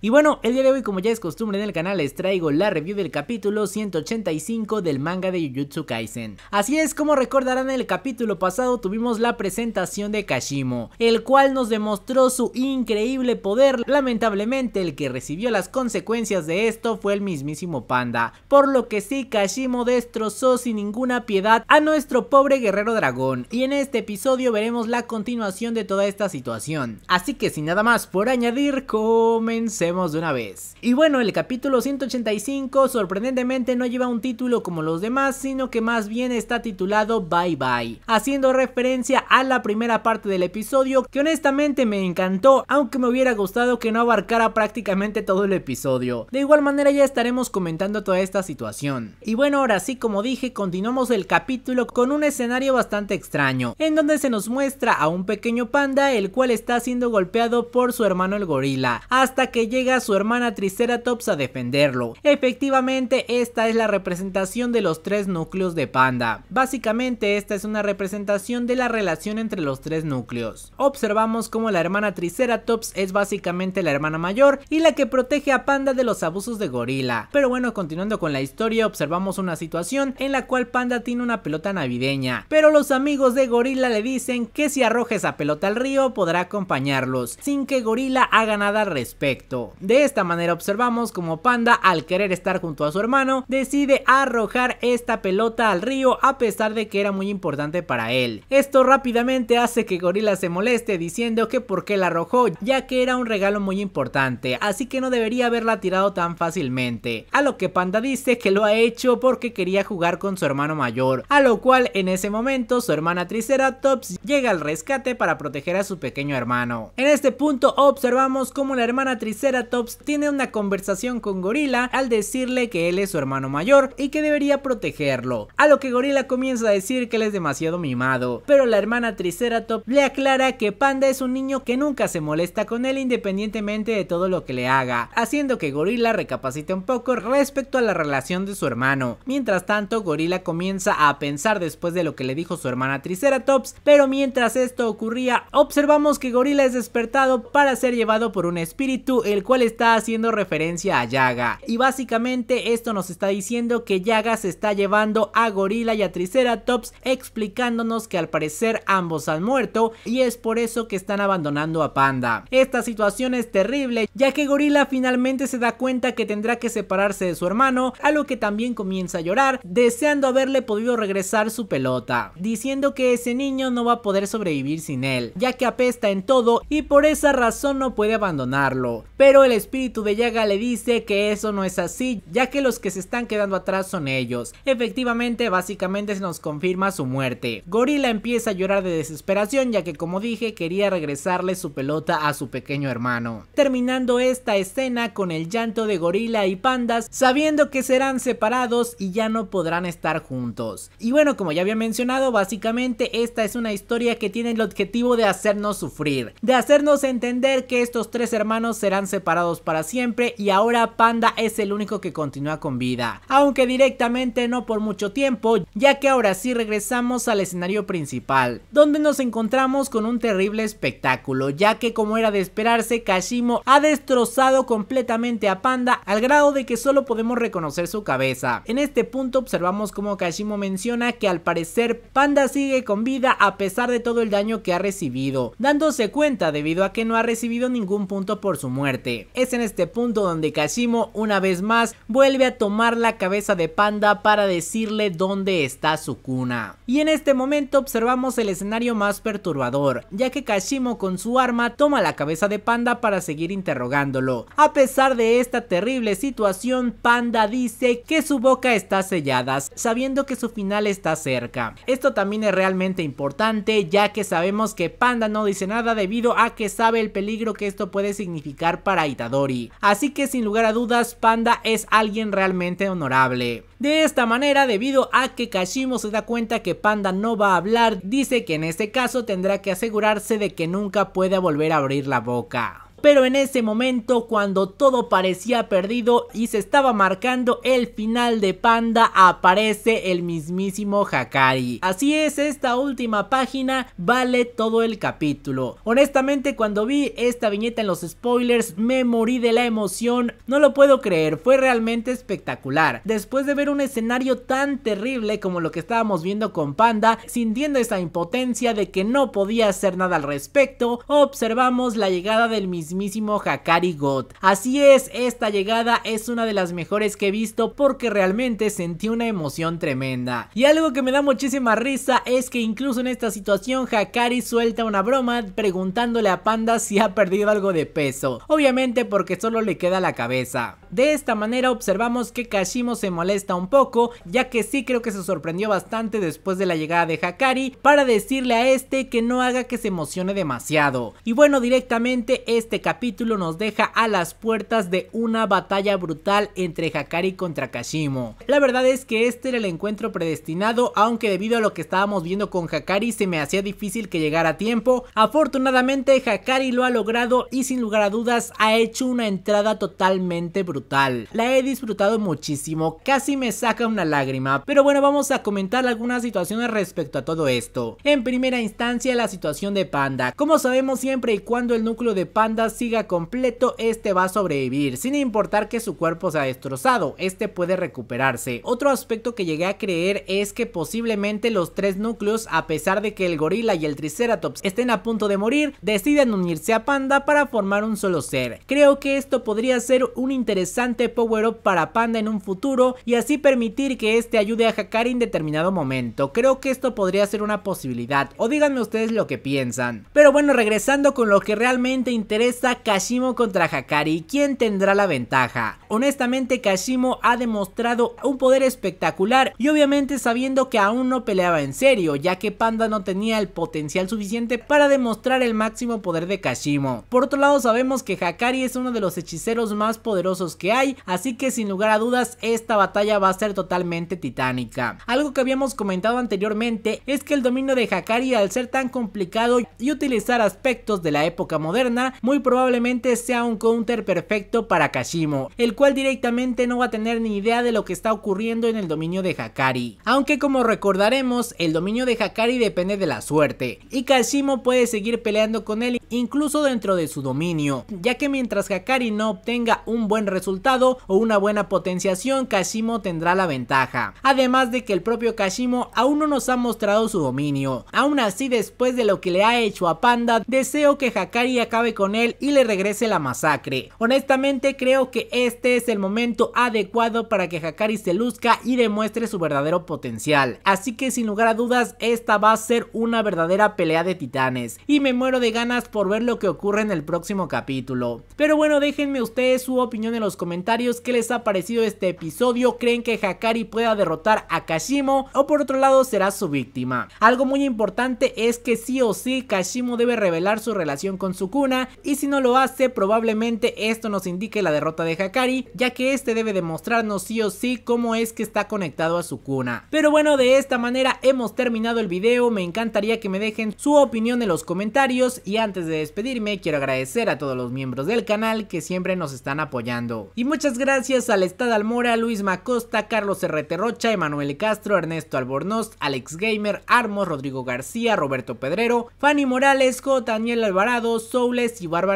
Y bueno, el día de hoy como ya es costumbre en el canal les traigo la review del capítulo 185 del manga de Jujutsu Kaisen. Así es como recordarán en el capítulo pasado tuvimos la presentación de Kashimo, el cual nos demostró su increíble poder, lamentablemente el que recibió las consecuencias de esto fue el mismísimo Panda, por lo que sí Kashimo destrozó sin ninguna piedad a nuestro pobre guerrero dragón y en este episodio veremos la continuación de toda esta situación. Así que sin nada más por añadir, comencemos de una vez. Y bueno, el capítulo 185 sorprendentemente no lleva un título como los demás, sino que más bien está titulado Bye Bye, haciendo referencia a la primera parte del episodio que honestamente me encantó, aunque me hubiera gustado que no abarcara prácticamente todo el episodio. De igual manera ya estaremos comentando toda esta situación. Y bueno, ahora sí, como dije, continuamos el capítulo con un escenario bastante extraño, en donde se nos muestra a un pequeño panda el cual está siendo golpeado por su hermano el gorila, hasta que llega su hermana Triceratops a defenderlo. Efectivamente, esta es la representación de los tres núcleos de Panda. Básicamente, esta es una representación de la relación entre los tres núcleos. Observamos cómo la hermana Triceratops es básicamente la hermana mayor y la que protege a Panda de los abusos de Gorila. Pero bueno, continuando con la historia, observamos una situación en la cual Panda tiene una pelota navideña, pero los amigos de Gorila le dicen que si arroja esa pelota al río podrá acompañarlos, sin que Gorila haga nada al respecto. De esta manera observamos como Panda al querer estar junto a su hermano decide arrojar esta pelota al río a pesar de que era muy importante para él. Esto rápidamente hace que Gorila se moleste diciendo que por qué la arrojó ya que era un regalo muy importante así que no debería haberla tirado tan fácilmente. A lo que Panda dice que lo ha hecho porque quería jugar con su hermano mayor a lo cual en ese momento su hermana Triceratops llega al rescate para proteger a su pequeño hermano. En este punto observamos como la hermana Tricera tops tiene una conversación con Gorila al decirle que él es su hermano mayor y que debería protegerlo, a lo que Gorila comienza a decir que él es demasiado mimado, pero la hermana Triceratops le aclara que Panda es un niño que nunca se molesta con él independientemente de todo lo que le haga, haciendo que Gorila recapacite un poco respecto a la relación de su hermano. Mientras tanto, Gorila comienza a pensar después de lo que le dijo su hermana Triceratops, pero mientras esto ocurría, observamos que Gorila es despertado para ser llevado por un espíritu el cual está haciendo referencia a Yaga. Y básicamente esto nos está diciendo que Yaga se está llevando a Gorila y a Triceratops explicándonos que al parecer ambos han muerto y es por eso que están abandonando a Panda. Esta situación es terrible ya que Gorila finalmente se da cuenta que tendrá que separarse de su hermano, a lo que también comienza a llorar deseando haberle podido regresar su pelota, diciendo que ese niño no va a poder sobrevivir sin él, ya que apesta en todo y por esa razón no puede abandonarlo. Pero pero el espíritu de Yaga le dice que eso no es así, ya que los que se están quedando atrás son ellos. Efectivamente, básicamente se nos confirma su muerte. Gorila empieza a llorar de desesperación, ya que como dije, quería regresarle su pelota a su pequeño hermano. Terminando esta escena con el llanto de Gorila y Pandas, sabiendo que serán separados y ya no podrán estar juntos. Y bueno, como ya había mencionado, básicamente esta es una historia que tiene el objetivo de hacernos sufrir, de hacernos entender que estos tres hermanos serán separados parados para siempre y ahora Panda es el único que continúa con vida, aunque directamente no por mucho tiempo, ya que ahora sí regresamos al escenario principal, donde nos encontramos con un terrible espectáculo, ya que como era de esperarse, Kashimo ha destrozado completamente a Panda al grado de que solo podemos reconocer su cabeza. En este punto observamos como Kashimo menciona que al parecer Panda sigue con vida a pesar de todo el daño que ha recibido, dándose cuenta debido a que no ha recibido ningún punto por su muerte. Es en este punto donde Kashimo una vez más vuelve a tomar la cabeza de Panda para decirle dónde está su cuna. Y en este momento observamos el escenario más perturbador, ya que Kashimo con su arma toma la cabeza de Panda para seguir interrogándolo. A pesar de esta terrible situación, Panda dice que su boca está sellada, sabiendo que su final está cerca. Esto también es realmente importante, ya que sabemos que Panda no dice nada debido a que sabe el peligro que esto puede significar para a Itadori. Así que sin lugar a dudas, Panda es alguien realmente honorable. De esta manera, debido a que Kashimo se da cuenta que Panda no va a hablar, dice que en este caso tendrá que asegurarse de que nunca pueda volver a abrir la boca pero en ese momento cuando todo parecía perdido y se estaba marcando el final de Panda aparece el mismísimo Hakari. Así es, esta última página vale todo el capítulo. Honestamente cuando vi esta viñeta en los spoilers me morí de la emoción, no lo puedo creer, fue realmente espectacular. Después de ver un escenario tan terrible como lo que estábamos viendo con Panda, sintiendo esa impotencia de que no podía hacer nada al respecto, observamos la llegada del mismísimo mismísimo Hakari God. Así es, esta llegada es una de las mejores que he visto porque realmente sentí una emoción tremenda. Y algo que me da muchísima risa es que incluso en esta situación Hakari suelta una broma preguntándole a Panda si ha perdido algo de peso, obviamente porque solo le queda la cabeza. De esta manera observamos que Kashimo se molesta un poco, ya que sí creo que se sorprendió bastante después de la llegada de Hakari para decirle a este que no haga que se emocione demasiado. Y bueno, directamente este este capítulo nos deja a las puertas de una batalla brutal entre Hakari contra Kashimo. La verdad es que este era el encuentro predestinado, aunque debido a lo que estábamos viendo con Hakari se me hacía difícil que llegara a tiempo. Afortunadamente Hakari lo ha logrado y sin lugar a dudas ha hecho una entrada totalmente brutal. La he disfrutado muchísimo, casi me saca una lágrima, pero bueno vamos a comentar algunas situaciones respecto a todo esto. En primera instancia la situación de Panda. Como sabemos siempre y cuando el núcleo de Panda siga completo, este va a sobrevivir, sin importar que su cuerpo sea destrozado, este puede recuperarse. Otro aspecto que llegué a creer es que posiblemente los tres núcleos, a pesar de que el gorila y el triceratops estén a punto de morir, deciden unirse a Panda para formar un solo ser. Creo que esto podría ser un interesante power-up para Panda en un futuro y así permitir que este ayude a Hakari en determinado momento. Creo que esto podría ser una posibilidad, o díganme ustedes lo que piensan. Pero bueno, regresando con lo que realmente interesa está Kashimo contra Hakari. ¿Quién tendrá la ventaja? Honestamente Kashimo ha demostrado un poder espectacular y obviamente sabiendo que aún no peleaba en serio ya que Panda no tenía el potencial suficiente para demostrar el máximo poder de Kashimo. Por otro lado sabemos que Hakari es uno de los hechiceros más poderosos que hay así que sin lugar a dudas esta batalla va a ser totalmente titánica. Algo que habíamos comentado anteriormente es que el dominio de Hakari al ser tan complicado y utilizar aspectos de la época moderna muy probablemente sea un counter perfecto para Kashimo, el cual directamente no va a tener ni idea de lo que está ocurriendo en el dominio de Hakari. Aunque como recordaremos, el dominio de Hakari depende de la suerte, y Kashimo puede seguir peleando con él incluso dentro de su dominio, ya que mientras Hakari no obtenga un buen resultado o una buena potenciación, Kashimo tendrá la ventaja. Además de que el propio Kashimo aún no nos ha mostrado su dominio. Aún así, después de lo que le ha hecho a Panda, deseo que Hakari acabe con él y le regrese la masacre. Honestamente creo que este es el momento adecuado para que Hakari se luzca y demuestre su verdadero potencial. Así que sin lugar a dudas esta va a ser una verdadera pelea de titanes y me muero de ganas por ver lo que ocurre en el próximo capítulo. Pero bueno déjenme ustedes su opinión en los comentarios qué les ha parecido este episodio, creen que Hakari pueda derrotar a Kashimo o por otro lado será su víctima. Algo muy importante es que sí o sí Kashimo debe revelar su relación con Sukuna y si no lo hace, probablemente esto nos indique la derrota de Hakari, ya que este debe demostrarnos sí o sí cómo es que está conectado a su cuna. Pero bueno, de esta manera hemos terminado el video, me encantaría que me dejen su opinión en los comentarios y antes de despedirme quiero agradecer a todos los miembros del canal que siempre nos están apoyando. Y muchas gracias al Estado Almora, Luis Macosta, Carlos R. Rocha, Emanuel Castro, Ernesto Albornoz, Alex Gamer, Armos, Rodrigo García, Roberto Pedrero, Fanny Morales, J. Daniel Alvarado, Soules y Bárbara